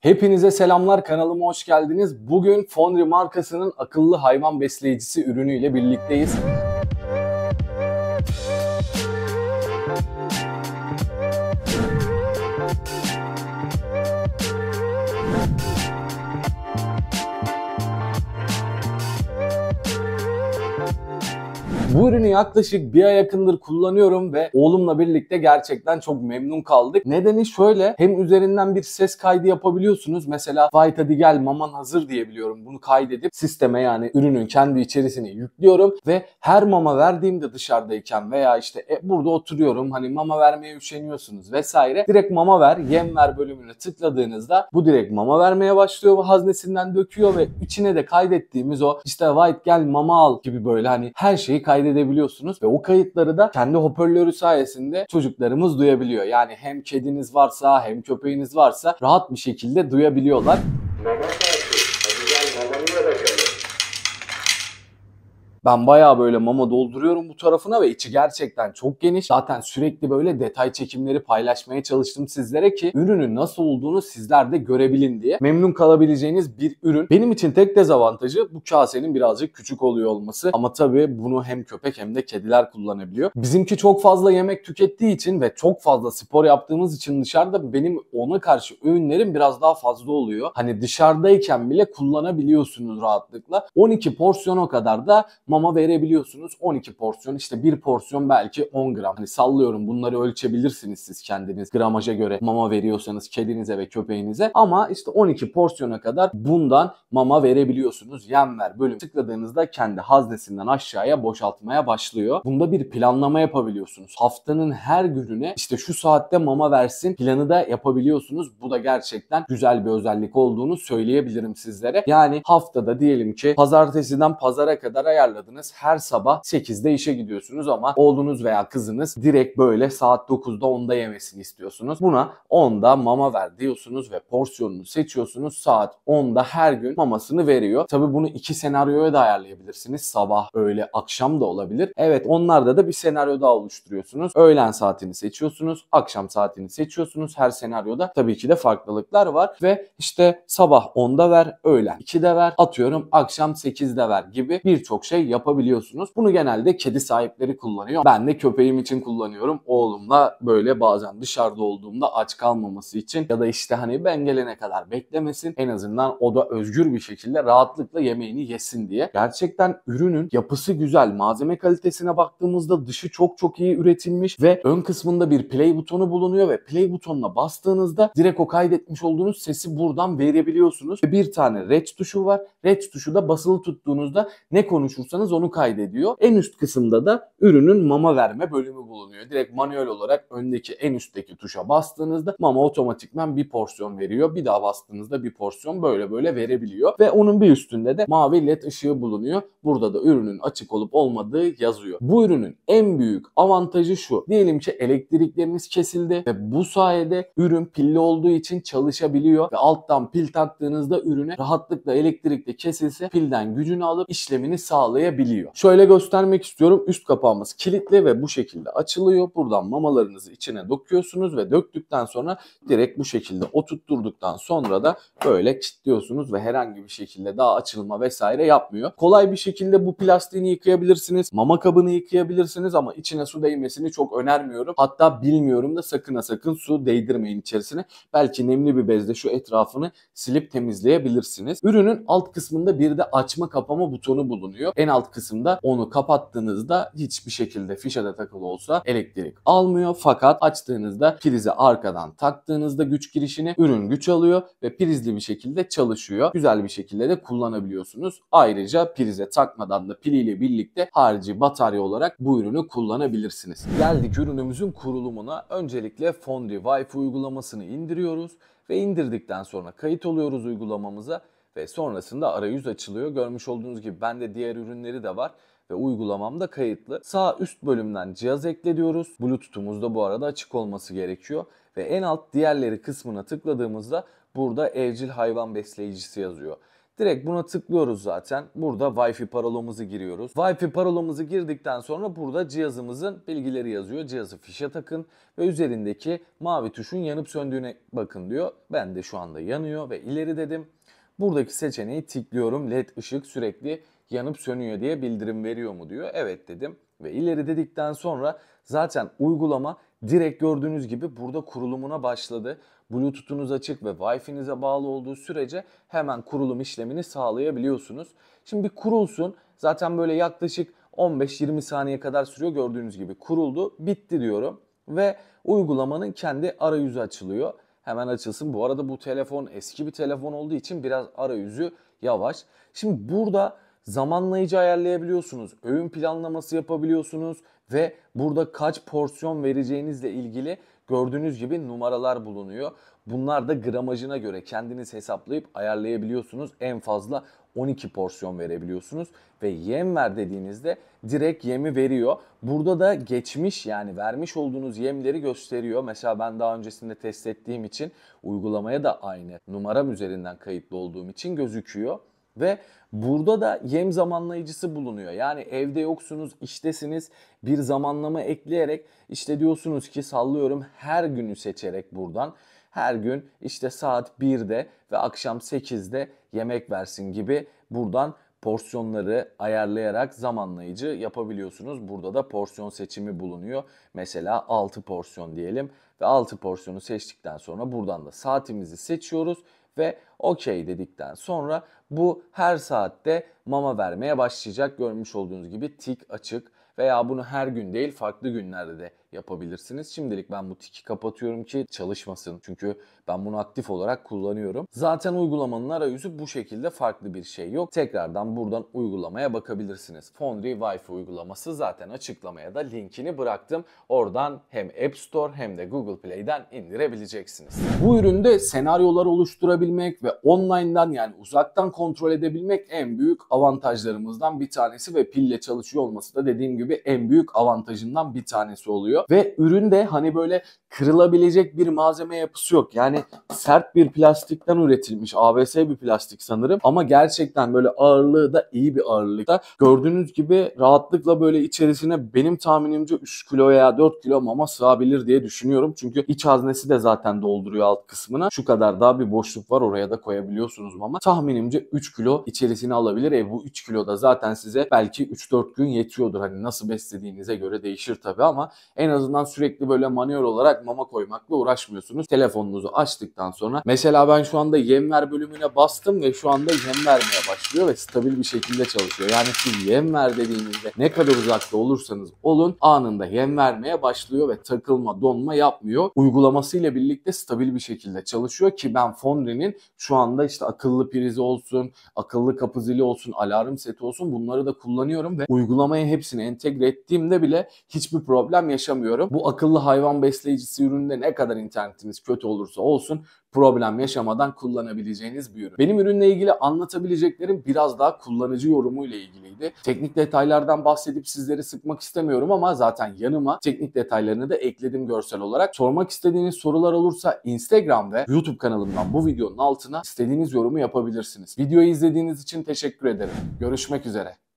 Hepinize selamlar kanalıma hoş geldiniz. Bugün Fonri markasının akıllı hayvan besleyicisi ürünüyle birlikteyiz. Bu ürünü yaklaşık bir ay yakındır kullanıyorum ve oğlumla birlikte gerçekten çok memnun kaldık. Nedeni şöyle hem üzerinden bir ses kaydı yapabiliyorsunuz. Mesela Vayt hadi gel maman hazır diyebiliyorum. Bunu kaydedip sisteme yani ürünün kendi içerisini yüklüyorum ve her mama verdiğimde dışarıdayken veya işte e, burada oturuyorum hani mama vermeye üşeniyorsunuz vesaire. Direkt mama ver, yem ver bölümüne tıkladığınızda bu direkt mama vermeye başlıyor. ve Haznesinden döküyor ve içine de kaydettiğimiz o işte Vayt gel mama al gibi böyle hani her şeyi kaydediyor kaydedebiliyorsunuz ve o kayıtları da kendi hoparlörü sayesinde çocuklarımız duyabiliyor. Yani hem kediniz varsa hem köpeğiniz varsa rahat bir şekilde duyabiliyorlar. Ben bayağı böyle mama dolduruyorum bu tarafına ve içi gerçekten çok geniş. Zaten sürekli böyle detay çekimleri paylaşmaya çalıştım sizlere ki ürünün nasıl olduğunu sizler de görebilin diye. Memnun kalabileceğiniz bir ürün. Benim için tek dezavantajı bu kasenin birazcık küçük oluyor olması. Ama tabii bunu hem köpek hem de kediler kullanabiliyor. Bizimki çok fazla yemek tükettiği için ve çok fazla spor yaptığımız için dışarıda benim ona karşı öğünlerim biraz daha fazla oluyor. Hani dışarıdayken bile kullanabiliyorsunuz rahatlıkla. 12 porsiyona kadar da mama verebiliyorsunuz. 12 porsiyon işte bir porsiyon belki 10 gram. Hani sallıyorum bunları ölçebilirsiniz siz kendiniz gramaja göre mama veriyorsanız kedinize ve köpeğinize. Ama işte 12 porsiyona kadar bundan mama verebiliyorsunuz. Yem ver bölüm tıkladığınızda kendi haznesinden aşağıya boşaltmaya başlıyor. Bunda bir planlama yapabiliyorsunuz. Haftanın her gününe işte şu saatte mama versin planı da yapabiliyorsunuz. Bu da gerçekten güzel bir özellik olduğunu söyleyebilirim sizlere. Yani haftada diyelim ki pazartesiden pazara kadar ayarlı ayarladınız. Her sabah 8'de işe gidiyorsunuz ama oğlunuz veya kızınız direkt böyle saat 9'da 10'da yemesini istiyorsunuz. Buna 10'da mama ver diyorsunuz ve porsiyonunu seçiyorsunuz. Saat 10'da her gün mamasını veriyor. Tabi bunu iki senaryoya da ayarlayabilirsiniz. Sabah, öğle, akşam da olabilir. Evet onlarda da bir senaryo daha oluşturuyorsunuz. Öğlen saatini seçiyorsunuz. Akşam saatini seçiyorsunuz. Her senaryoda tabii ki de farklılıklar var ve işte sabah 10'da ver, öğlen 2'de ver, atıyorum akşam 8'de ver gibi birçok şey yapabiliyorsunuz. Bunu genelde kedi sahipleri kullanıyor. Ben de köpeğim için kullanıyorum. Oğlumla böyle bazen dışarıda olduğumda aç kalmaması için ya da işte hani ben gelene kadar beklemesin. En azından o da özgür bir şekilde rahatlıkla yemeğini yesin diye. Gerçekten ürünün yapısı güzel. Malzeme kalitesine baktığımızda dışı çok çok iyi üretilmiş ve ön kısmında bir play butonu bulunuyor ve play butonuna bastığınızda direkt o kaydetmiş olduğunuz sesi buradan verebiliyorsunuz. Bir tane red tuşu var. Red tuşu da basılı tuttuğunuzda ne konuşursanız yapıyorsanız onu kaydediyor. En üst kısımda da ürünün mama verme bölümü bulunuyor. Direkt manuel olarak öndeki en üstteki tuşa bastığınızda mama otomatikman bir porsiyon veriyor. Bir daha bastığınızda bir porsiyon böyle böyle verebiliyor. Ve onun bir üstünde de mavi led ışığı bulunuyor. Burada da ürünün açık olup olmadığı yazıyor. Bu ürünün en büyük avantajı şu. Diyelim ki elektrikleriniz kesildi ve bu sayede ürün pilli olduğu için çalışabiliyor ve alttan pil taktığınızda ürüne rahatlıkla elektrikle de kesilse pilden gücünü alıp işlemini sağlayabiliyor olmayabiliyor. Şöyle göstermek istiyorum. Üst kapağımız kilitli ve bu şekilde açılıyor. Buradan mamalarınızı içine döküyorsunuz ve döktükten sonra direkt bu şekilde oturtturduktan sonra da böyle kilitliyorsunuz ve herhangi bir şekilde daha açılma vesaire yapmıyor. Kolay bir şekilde bu plastiğini yıkayabilirsiniz. Mama kabını yıkayabilirsiniz ama içine su değmesini çok önermiyorum. Hatta bilmiyorum da sakın ha sakın su değdirmeyin içerisine. Belki nemli bir bezle şu etrafını silip temizleyebilirsiniz. Ürünün alt kısmında bir de açma kapama butonu bulunuyor. En alt alt kısımda onu kapattığınızda hiçbir şekilde fişe de takılı olsa elektrik almıyor. Fakat açtığınızda prizi arkadan taktığınızda güç girişini ürün güç alıyor ve prizli bir şekilde çalışıyor. Güzel bir şekilde de kullanabiliyorsunuz. Ayrıca prize takmadan da piliyle birlikte harici batarya olarak bu ürünü kullanabilirsiniz. Geldik ürünümüzün kurulumuna. Öncelikle Fondi Wi-Fi uygulamasını indiriyoruz ve indirdikten sonra kayıt oluyoruz uygulamamıza ve sonrasında arayüz açılıyor. Görmüş olduğunuz gibi bende diğer ürünleri de var ve uygulamamda kayıtlı. Sağ üst bölümden cihaz ekle diyoruz. Bluetooth'umuz da bu arada açık olması gerekiyor. Ve en alt diğerleri kısmına tıkladığımızda burada evcil hayvan besleyicisi yazıyor. Direkt buna tıklıyoruz zaten. Burada Wi-Fi parolamızı giriyoruz. Wi-Fi parolamızı girdikten sonra burada cihazımızın bilgileri yazıyor. Cihazı fişe takın ve üzerindeki mavi tuşun yanıp söndüğüne bakın diyor. Ben de şu anda yanıyor ve ileri dedim Buradaki seçeneği tıklıyorum. LED ışık sürekli yanıp sönüyor diye bildirim veriyor mu diyor. Evet dedim ve ileri dedikten sonra zaten uygulama direkt gördüğünüz gibi burada kurulumuna başladı. Bluetooth'unuz açık ve Wi-Fi'nize bağlı olduğu sürece hemen kurulum işlemini sağlayabiliyorsunuz. Şimdi bir kurulsun. Zaten böyle yaklaşık 15-20 saniye kadar sürüyor gördüğünüz gibi. Kuruldu, bitti diyorum ve uygulamanın kendi arayüzü açılıyor hemen açılsın. Bu arada bu telefon eski bir telefon olduğu için biraz arayüzü yavaş. Şimdi burada zamanlayıcı ayarlayabiliyorsunuz, öğün planlaması yapabiliyorsunuz ve burada kaç porsiyon vereceğinizle ilgili Gördüğünüz gibi numaralar bulunuyor. Bunlar da gramajına göre kendiniz hesaplayıp ayarlayabiliyorsunuz. En fazla 12 porsiyon verebiliyorsunuz ve yem ver dediğinizde direkt yemi veriyor. Burada da geçmiş yani vermiş olduğunuz yemleri gösteriyor. Mesela ben daha öncesinde test ettiğim için uygulamaya da aynı numaram üzerinden kayıtlı olduğum için gözüküyor. Ve burada da yem zamanlayıcısı bulunuyor. Yani evde yoksunuz, iştesiniz bir zamanlama ekleyerek işte diyorsunuz ki sallıyorum her günü seçerek buradan her gün işte saat 1'de ve akşam 8'de yemek versin gibi buradan porsiyonları ayarlayarak zamanlayıcı yapabiliyorsunuz. Burada da porsiyon seçimi bulunuyor. Mesela 6 porsiyon diyelim ve 6 porsiyonu seçtikten sonra buradan da saatimizi seçiyoruz ve okey dedikten sonra bu her saatte mama vermeye başlayacak. Görmüş olduğunuz gibi tik açık veya bunu her gün değil farklı günlerde de yapabilirsiniz. Şimdilik ben bu tiki kapatıyorum ki çalışmasın. Çünkü ben bunu aktif olarak kullanıyorum. Zaten uygulamanın arayüzü bu şekilde farklı bir şey yok. Tekrardan buradan uygulamaya bakabilirsiniz. Foundry Wi-Fi uygulaması zaten açıklamaya da linkini bıraktım. Oradan hem App Store hem de Google Play'den indirebileceksiniz. Bu üründe senaryolar oluşturabilmek ve online'dan yani uzaktan kontrol edebilmek en büyük avantajlarımızdan bir tanesi ve pille çalışıyor olması da dediğim gibi en büyük avantajından bir tanesi oluyor oluyor. Ve üründe hani böyle kırılabilecek bir malzeme yapısı yok. Yani sert bir plastikten üretilmiş ABS bir plastik sanırım. Ama gerçekten böyle ağırlığı da iyi bir ağırlıkta. Gördüğünüz gibi rahatlıkla böyle içerisine benim tahminimce 3 kilo veya 4 kilo mama sığabilir diye düşünüyorum. Çünkü iç haznesi de zaten dolduruyor alt kısmına. Şu kadar daha bir boşluk var oraya da koyabiliyorsunuz mama. Tahminimce 3 kilo içerisine alabilir. E bu 3 kilo da zaten size belki 3-4 gün yetiyordur. Hani nasıl beslediğinize göre değişir tabii ama en en azından sürekli böyle manuel olarak mama koymakla uğraşmıyorsunuz. Telefonunuzu açtıktan sonra mesela ben şu anda yem ver bölümüne bastım ve şu anda yem vermeye başlıyor ve stabil bir şekilde çalışıyor. Yani siz yem ver dediğinizde ne kadar uzakta olursanız olun anında yem vermeye başlıyor ve takılma donma yapmıyor. Uygulamasıyla birlikte stabil bir şekilde çalışıyor ki ben Fonri'nin şu anda işte akıllı prizi olsun, akıllı kapı zili olsun, alarm seti olsun bunları da kullanıyorum ve uygulamaya hepsini entegre ettiğimde bile hiçbir problem yaşamıyorum ulaşamıyorum. Bu akıllı hayvan besleyicisi üründe ne kadar internetiniz kötü olursa olsun problem yaşamadan kullanabileceğiniz bir ürün. Benim ürünle ilgili anlatabileceklerim biraz daha kullanıcı yorumu ile ilgiliydi. Teknik detaylardan bahsedip sizleri sıkmak istemiyorum ama zaten yanıma teknik detaylarını da ekledim görsel olarak. Sormak istediğiniz sorular olursa Instagram ve YouTube kanalımdan bu videonun altına istediğiniz yorumu yapabilirsiniz. Videoyu izlediğiniz için teşekkür ederim. Görüşmek üzere.